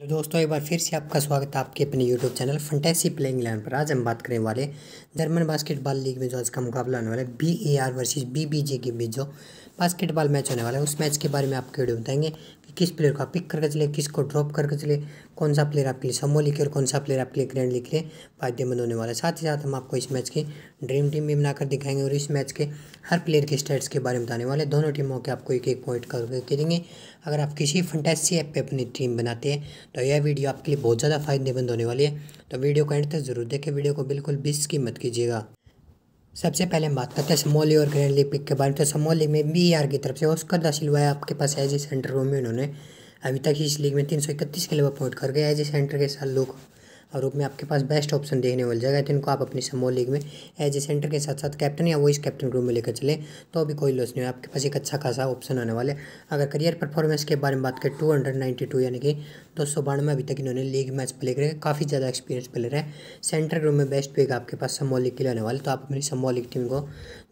hello दोस्तों एक बार फिर से आपका स्वागत है आपके अपने YouTube channel fantasy playing eleven पर आज हम बात करने वाले जर्मन बास्केटबॉल लीग में जो आज का मुकाबला होने वाला है B A R versus B B J के बीच जो बास्केटबॉल मैच होने वाला है उस मैच के बारे में आपको वीडियो बताएंगे कि किस प्लेयर को आप पिक करके चले किसको ड्रॉप करके चले कौन सा प्लेयर आपके लिए समो लिखे और कौन सा प्लेयर आपके लिए ग्रैंड लिख रहे फायदेमंद होने वाला है साथ ही साथ हम आपको इस मैच की ड्रीम टीम भी बनाकर दिखाएंगे और इस मैच के हर प्लेयर के स्टेट्स के बारे में बताने वाले दोनों टीमों के आपको एक एक पॉइंट करके देंगे अगर आप किसी फंटेसी ऐप पर अपनी टीम बनाते हैं तो यह वीडियो आपके लिए बहुत ज़्यादा फायदेमंद होने वाली है तो वीडियो को एंड तक जरूर देखें वीडियो को बिल्कुल बिस्क की मत कीजिएगा सबसे पहले हम बात करते हैं समोली और ग्रैंड लीग पिक के बारे में तो समोली में बी आर की तरफ से ऑस्कर दा सिल्वा आपके पास एज ए सेंटर रोम में उन्होंने अभी तक इस लीग में तीन सौ इकतीस के लिए अपॉइंट कर गए एज ए सेंटर के साथ लोग और रूप में आपके पास बेस्ट ऑप्शन देखने मिल जाएगा तो इनको आप अपनी समोल लीग में एज ए सेंटर के साथ साथ कैप्टन या वॉइस कैप्टन ग्रुप में लेकर चलें तो अभी कोई लॉस नहीं है आपके पास एक अच्छा खासा ऑप्शन आने वाले अगर करियर परफॉर्मेंस के बारे में बात करें टू हंड्रेड नाइन्टी टू यानी कि दो सौ बानवे अभी तक इन्होंने लीग मैच प्ले करे काफ़ी ज़्यादा एक्सपीरियंस प्लेयर है सेंटर ग्रुप में बेस्ट पेगा आपके पास समोल लीग के लिए वाले तो आप अपनी समोल लीग टीम को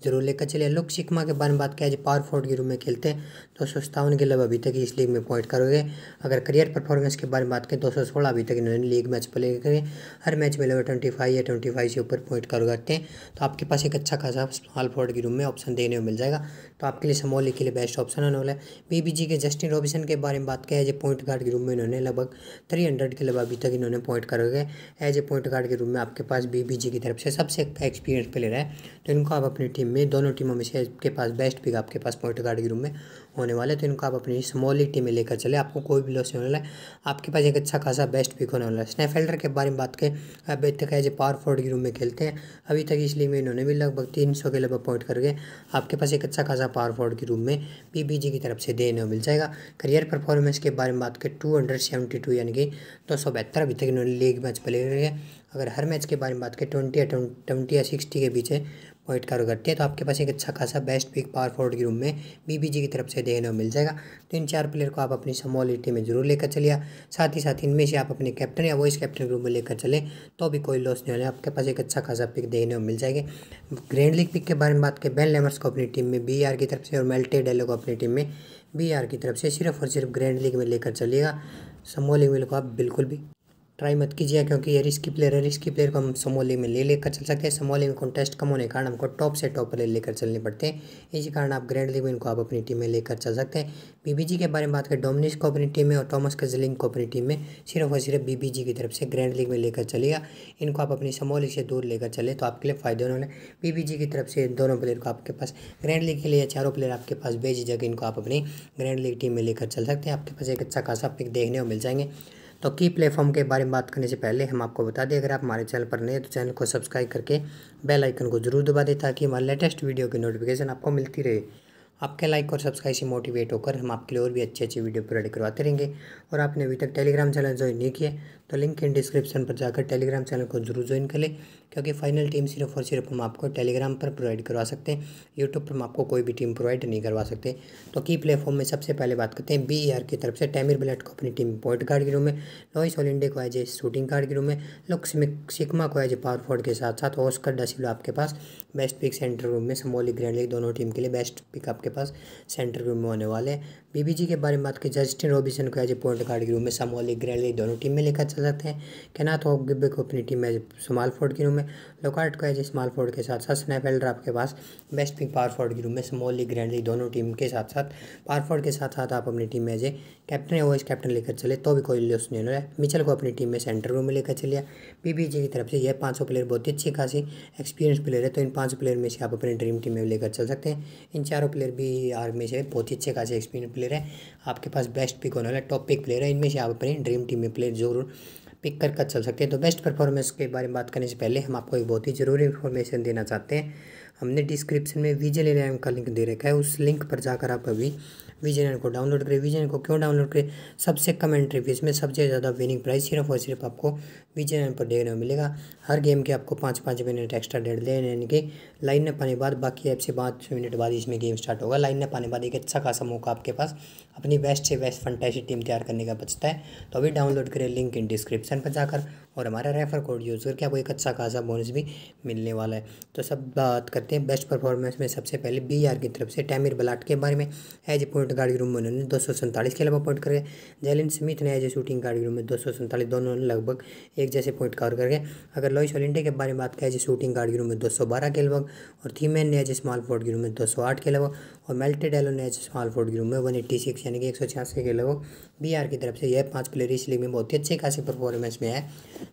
जरूर लेकर चले लोग सिकमा के बारे में बात करें एज पावर फोर्ड के रूप में खेलते हैं दो सौ सत्तावन के लिए अभी तक इस लीग में पॉइंट करोगे अगर करियर परफॉर्मेंस के बारे में बात करें दो सौ सोलह अभी तक इन्होंने लीग मैच प्ले करते हुए हर मैच में लेवल ट्वेंटी फाइव या ट्वेंटी फाइव से ऊपर पॉइंट कर करते हैं तो आपके पास एक अच्छा खासा स्मॉल फॉर्ड के रूम में ऑप्शन देने को मिल जाएगा तो आपके लिए समोली के लिए बेस्ट ऑप्शन होने वाला है बीबीजी के जस्टिन रॉबिसन के बारे में बात करें एज ए पॉइंट गार्ड के रूम में इन्होंने लगभग थ्री हंड्रेड के लगभग अभी तक इन्होंने पॉइंट कर गए एज ए पॉइंट गार्ड के रूम में आपके पास बी बी जी की तरफ से सबसे एक्सपीरियंस प्लेयर है तो इनको आप अपनी टीम में दोनों टीमों में से आपके पास बेस्ट पिक आपके पास पॉइंट गार्ड के रूम में होने वाले तो इनको आप अपनी स्मॉल टीम में लेकर चले आपको कोई भी लॉस नहीं होने वाला है आपके पास एक अच्छा खासा बेस्ट पिक होने वाला है स्नैफेल्डर के बारे में बात करें अब तक एज ए पावर फोर्ड के रूम में खेलते हैं अभी तक इसलिए में इन्होंने भी लगभग तीन सौ के लगभग अपॉइंट करके आपके पास एक अच्छा खासा पावर फोर्ड के रूम में बीबीजी की तरफ से देने मिल जाएगा करियर परफॉर्मेंस के बारे में बात करें टू हंड्रेड सेवेंटी टू यानी कि दो सौ बहत्तर अभी तक इन्होंने लीग मैच प्ले करी अगर हर मैच के बारे में बात करें ट्वेंटी या ट्वेंटी या सिक्सटी के बीच है वाइट कार्गो करते हैं तो आपके पास एक अच्छा खासा बेस्ट पिक पावर फोर्ड के रूम में बीबीजी की तरफ से देखने को मिल जाएगा तो इन चार प्लेयर को आप अपनी समॉलिटी टीम में जरूर लेकर चलिए साथ ही साथ इनमें से आप अपने कैप्टन या वॉइस कैप्टन के रूम में लेकर चलें तो भी कोई लॉस नहीं होने आपके पास एक अच्छा खासा पिक देखने को मिल जाएगा ग्रैंड लीग पिक के बारे में बात करें बेन लेमर्स को अपनी टीम में बी की तरफ से और मेल्टे डेलो को अपनी टीम में बी की तरफ से सिर्फ और सिर्फ ग्रैंड लीग में लेकर चलिएगा समॉल मिल को आप बिल्कुल भी ट्राई मत कीजिए क्योंकि ये रिस्की प्लेयर है रिस्की प्लेयर को हम समोली में ले लेकर चल सकते हैं समोली में कॉन्टेस्ट कम होने के कारण हमको टॉप से टॉप प्लेयर लेकर चलने पड़ते हैं इसी कारण आप ग्रैंड लीग में इनको आप अपनी टीम में लेकर चल सकते हैं बीबीजी के बारे में बात करें डोमिनिस को अपनी टीम में और टॉमस कजलिंग को अपनी टीम में सिर्फ और सिर्फ बीबीजी की तरफ से ग्रैंड लीग में लेकर चलेगा इनको आप अपनी समोली से दूर लेकर चले तो आपके लिए फ़ायदे होने बीबीजी की तरफ से दोनों प्लेयर को आपके पास ग्रैंड लीग के लिए चारों प्लेयर आपके पास भेजी जगह इनको आप अपनी ग्रैंड लीग टीम में लेकर चल सकते हैं आपके पास एक अच्छा खासा पिक देखने को मिल जाएंगे तो की प्लेटफॉर्म के बारे में बात करने से पहले हम आपको बता दें अगर आप हमारे चैनल पर नए तो चैनल को सब्सक्राइब करके बेल आइकन को जरूर दबा दें ताकि हमारे लेटेस्ट वीडियो की नोटिफिकेशन आपको मिलती रहे आपके लाइक और सब्सक्राइब से मोटिवेट होकर हम आपके लिए और भी अच्छी अच्छी वीडियो प्रोवाइड करवाते रहेंगे और आपने अभी तक टेलीग्राम चैनल ज्वाइन नहीं किया तो लिंक इन डिस्क्रिप्शन पर जाकर टेलीग्राम चैनल को जरूर ज्वाइन कर लें क्योंकि फाइनल टीम सिर्फ और सिर्फ हम आपको टेलीग्राम पर प्रोवाइड करवा सकते हैं यूट्यूब पर हम आपको कोई भी टीम प्रोवाइड नहीं करवा सकते तो की प्लेटफॉर्म में सबसे पहले बात करते हैं बी e की तरफ से टैमिर बलट को अपनी टीम पॉइंट गार्ड के रूम में लॉइस ऑल इंडिया को एज ए शूटिंग गार्ड के रूम में लुक सिकमा को एज ए पावर फोर्ड के साथ साथ ऑस्कर डसिलो आपके पास बेस्ट पिक सेंटर रूम में समोली ग्रैंड लीग दोनों टीम के लिए बेस्ट पिक आपके आपके पास सेंटर रूम में होने वाले हैं बीबीजी के बारे में बात की जस्टिन रॉबिसन को एज ए पॉइंट गार्ड के रूम में समोली ग्रेली दोनों टीम में लेकर चल सकते हैं कैनाथ गिब्बे को अपनी टीम में एज स्मॉल फोर्ड के रूम में लोकार्ट को एज ए स्मॉल फोर्ड के साथ साथ स्नैपेल्डर आपके पास बेस्ट पिंग पावर फोर्ड के रूम में समोली ग्रैंडली दोनों टीम के साथ साथ पावर फोर्ड के साथ साथ आप अपनी टीम में एज ए कैप्टन या वाइस कैप्टन लेकर चले तो भी कोई लॉस नहीं है मिचल को अपनी टीम में सेंटर रूम में लेकर चलिए बीबीजी की तरफ से यह पाँचों प्लेयर बहुत ही अच्छी खासी एक्सपीरियंस प्लेयर है तो इन पाँच प्लेयर में से आप अपनी ड्रीम टीम में लेकर चल सकते हैं इन चारों प्लेयर भी आर्मी से बहुत ही अच्छे खासे एक्सपीरियंस प्लेयर है आपके पास बेस्ट पिक होने वाला टॉप पिक प्लेयर है इनमें से आप अपनी ड्रीम टीम में प्लेयर जरूर पिक कर कर चल सकते हैं तो बेस्ट परफॉर्मेंस के बारे में बात करने से पहले हम आपको एक बहुत ही ज़रूरी इन्फॉर्मेशन देना चाहते हैं हमने डिस्क्रिप्शन में विजन एलएम का लिंक दे रखा है उस लिंक पर जाकर आप अभी विजन को डाउनलोड करें विजन को क्यों डाउनलोड करें सबसे कम एंट्री फीस में सबसे ज़्यादा विनिंग प्राइस सिर्फ और सिर्फ आपको विजन पर देखने में मिलेगा हर गेम के आपको पाँच पाँच मिनट एक्स्ट्रा डेट दें यानी कि लाइन न पाने बाद बाकी ऐप से पाँच मिनट बाद इसमें गेम स्टार्ट होगा लाइन न पाने बाद एक अच्छा खासा मौका आपके पास अपनी बेस्ट से बेस्ट फंटैसी टीम तैयार करने का बचता है तो अभी डाउनलोड करें लिंक इन डिस्क्रिप्शन पर जाकर और हमारा रेफर कोड यूज़ करके आपको एक अच्छा खासा बोनस भी मिलने वाला है तो सब बात करते करते हैं बेस्ट परफॉर्मेंस में सबसे पहले बी की तरफ से टैमिर बलाट के बारे में as a point guard group में उन्होंने दो सौ सैंतालीस के अलावा पॉइंट करके जैलिन स्मिथ ने as a shooting guard group में दो सौ सैंतालीस दोनों ने लगभग एक जैसे पॉइंट कवर करके अगर लोई ओलिंडे के बारे में बात करें एज ए शूटिंग गार्ड ग्रूम में दो सौ बारह के लगभग और थीमैन ने एज ए स्मॉल फोर्ट ग्रूम में दो सौ आठ के लगभग और मेल्टेड एलो ने एज ए स्मॉल फोर्ट ग्रूम में वन एट्टी सिक्स यानी कि एक सौ छियासी के लगभग बी की तरफ से यह पाँच प्लेयर इस लीग में बहुत ही अच्छे खासी परफॉर्मेंस में है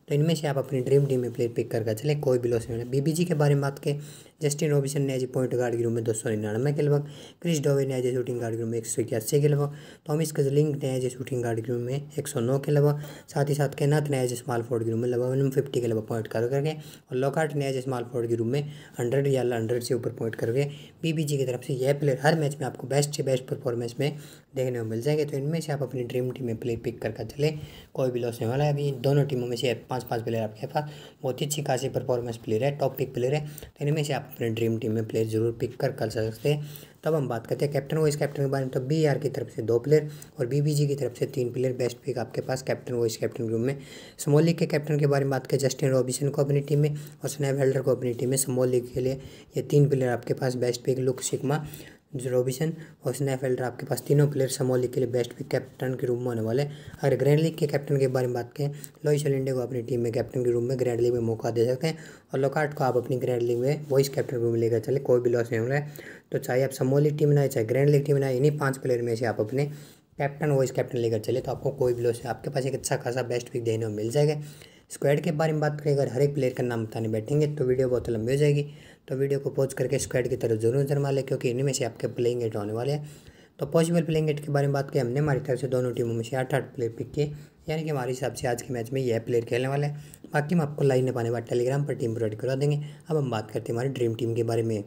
तो इनमें से आप अपनी ड्रीम टीम में प्लेयर पिक करके चले कोई भी लॉस नहीं होना बीबीजी के बारे में बात करें जस्टिन रॉबिसन ने आज पॉइंट गार्ड गिरोह में दो सौ निन्यानवे के लगभग क्रिस डोवे ने आज शूटिंग गार्ड ग्रुप में एक सौ इक्यासी के लगभग कजलिंग ने आज शूटिंग गार्ड गिरोह में एक सौ नौ के लगभग साथ ही साथ केनाथ ने आज स्मॉल फोर्ड ग्रुप में लगभग वन फिफ्टी के लगभग पॉइंट कर करके और लॉकआउट ने आज स्मॉल फोर्ड गिरोह में हंड्रेड या हंड्रेड से ऊपर पॉइंट करके बीबीजी की तरफ से यह प्लेयर हर मैच में आपको बेस्ट से बेस्ट परफॉर्मेंस में देखने को मिल जाएंगे तो इनमें से आप अपनी ड्रीम टीम में प्लेयर पिक करके चले कोई भी लॉस नहीं वाला है अभी दोनों टीमों में से पाँच पाँच प्लेयर आपके पास बहुत ही अच्छी खासी परफॉर्मेंस प्लेयर है टॉप पिक प्लेयर है तो इनमें से आप अपने ड्रीम टीम में प्लेयर जरूर पिक कर कर सकते हैं तब हम बात करते हैं कैप्टन वॉइस कैप्टन के बारे में तो बी आर की तरफ से दो प्लेयर और बी बी जी की तरफ से तीन प्लेयर बेस्ट पिक आपके पास कैप्टन वॉइस कैप्टन ग्रुप में स्मॉल लीग के कैप्टन के बारे में बात करें जस्टिन रॉबिसन को अपनी टीम में और स्नैप हेल्डर को अपनी टीम में स्मॉल लीग के लिए ये तीन प्लेयर आपके पास best pick Luke Sikma Robinson और स्नैफेल्डर आपके पास तीनों प्लेयर समॉल के लिए बेस्ट पिक कैप्टन के रूप में होने वाले अगर ग्रैंड लीग के कैप्टन के बारे में बात करें लोई सलिंडे को अपनी टीम में कैप्टन के रूप में ग्रैंड लीग में मौका दे सकते हैं और लोकार्ट को आप अपनी ग्रैंड लीग में वॉइस कैप्टन रूप में लेकर चले कोई भी लॉस नहीं हो रहा है तो चाहे आप समोली लीग टीम बनाए चाहे ग्रैंड लीग टीम बनाए इन्हीं पाँच प्लेयर में से आप अपने कैप्टन वॉइस कैप्टन लेकर चले तो आपको कोई भी लॉस है आपके पास एक अच्छा खासा बेस्ट पिक देने में मिल जाएगा स्क्वाड के बारे में बात करें अगर हर एक प्लेयर का नाम बताने बैठेंगे तो वीडियो बहुत लंबी हो जाएगी तो वीडियो को पोज करके स्क्वाड की तरफ जरूर नजर माले क्योंकि इनमें से आपके प्लेइंग एट होने वाले हैं तो पॉसिबल प्लेइंग एट के बारे में बात करें हमने हमारी तरफ से दोनों टीमों में से आठ आठ प्लेयर पिक किए यानी कि हमारे हिसाब से आज के मैच में यह प्लेयर खेलने वाला है बाकी हम आपको लाइन में पाने बाद टेलीग्राम पर टीम प्रोवाइड करवा देंगे अब हम बात करते हैं हमारी ड्रीम टीम के बारे में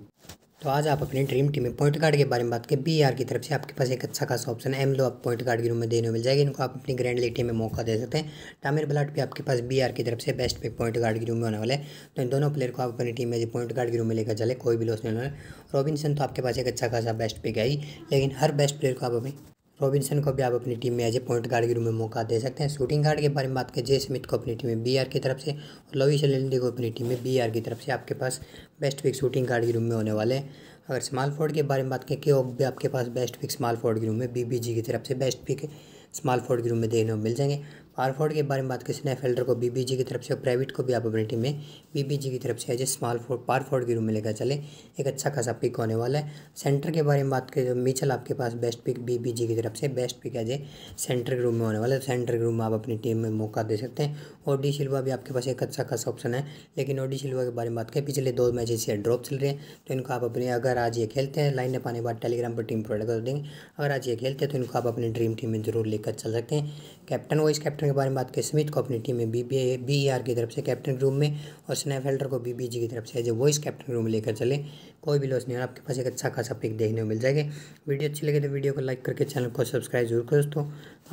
तो आज आप अपने ड्रीम टीम में पॉइंट कार्ड के बारे में बात करें बी आर की तरफ से आपके पास एक अच्छा खासा ऑप्शन है एम लो आप पॉइंट कार्ड के रूम में देने मिल जाएगी इनको आप अपनी ग्रैंड लीग टीम में मौका दे सकते हैं टामिर बलाट भी आपके पास बी आर की तरफ से बेस्ट पिक पॉइंट कार्ड के रूम में होने वाले तो इन दोनों प्लेयर को आप अपनी टीम में पॉइंट कार्ड के रूम में लेकर चले कोई भी लॉस नहीं होने रॉबिनसन तो आपके पास एक अच्छा खासा बेस्ट पिक है लेकिन हर बेस्ट प्लेयर को आप अपनी रॉबिन्सन को भी आप अपनी टीम में एज ए पॉइंट गार्ड के रूप में मौका दे सकते हैं शूटिंग गार्ड के बारे में बात करें जे स्मिथ को अपनी टीम में बी की तरफ से और लवी लेंडी को अपनी टीम में बी की तरफ से आपके पास बेस्ट पिक शूटिंग गार्ड के रूम में होने वाले हैं अगर स्मॉल फोर्ड के बारे में बात करें वो भी आपके पास बेस्ट पिक स्मॉल फोर्ड के रूम में बी की तरफ से बेस्ट पिक स्मॉल फोर्ड के रूम में देखने को मिल जाएंगे पावर फोर्ड के बारे में बात करें स्नैफेल्डर को बी की तरफ से और प्राइवेट को भी आप अपनी टीम में बी की तरफ से है a small forward power forward के रूम में लेकर चले एक अच्छा खासा पिक होने वाला है सेंटर के बारे में बात करें तो मिचल आपके पास बेस्ट पिक बी की तरफ से बेस्ट पिक है जो सेंटर के रूम में होने वाला है सेंटर के रूम में आप अपनी टीम में मौका दे सकते हैं और डी सिल्वा भी आपके पास एक अच्छा खासा ऑप्शन है लेकिन ओ डी के बारे में बात करें पिछले दो मैच से ड्रॉप चल रहे हैं तो इनको आप अपने अगर आज ये खेलते हैं लाइन में पाने के बाद टेलीग्राम पर टीम प्रोवाइड कर देंगे अगर आज ये खेलते हैं तो इनको आप अपनी ड्रीम टीम में जरूर लेकर चल सकते हैं कैप्टन वाइस कैप्टन के बारे में बात करें स्मिथ को अपनी टीम में बी बी की तरफ से कैप्टन रूम में और स्नैप हेल्टर को बीबीजी की तरफ से as a vice captain room लेकर चले कोई भी लॉस नहीं है आपके पास एक अच्छा खासा पिक देखने को मिल जाएगा वीडियो अच्छी लगे तो वीडियो को लाइक करके चैनल को सब्सक्राइब जरूर करो दोस्तों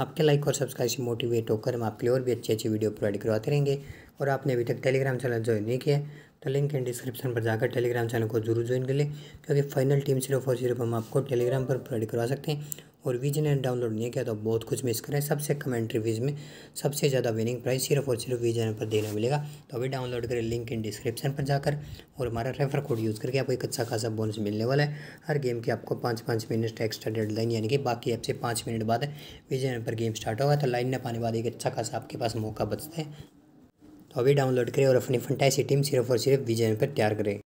आपके लाइक और सब्सक्राइब से मोटिवेट होकर हम आपके लिए और भी अच्छी अच्छी वीडियो प्रोवाइड करवाते रहेंगे और आपने अभी तक टेलीग्राम चैनल ज्वाइन नहीं किया तो लिंक एंड डिस्क्रिप्शन पर जाकर टेलीग्राम चैनल को जरूर ज्वाइन कर लें क्योंकि फाइनल टीम सिर्फ और सिर्फ हम आपको टेलीग्राम पर प्रोवाइड करवा सकते हैं और विजन एंड डाउनलोड नहीं किया तो बहुत कुछ मिस करें सबसे कमेंट रिव्यूज़ में सबसे ज़्यादा विनिंग प्राइस सिर्फ और सिर्फ विजन पर देना मिलेगा तो अभी डाउनलोड करें लिंक इन डिस्क्रिप्शन पर जाकर और हमारा रेफर कोड यूज़ करके आपको एक अच्छा खासा बोनस मिलने वाला है हर गेम की आपको पाँच पाँच मिनट एक्स्ट्रा डेड लाइन यानी कि बाकी आपसे पाँच मिनट बाद विजन पर गेम स्टार्ट होगा तो लाइन न पाने बाद एक अच्छा खासा आपके पास मौका बचता है तो अभी डाउनलोड करें और अपनी फंटाइसी टीम सिर्फ और सिर्फ विजन पर तैयार करें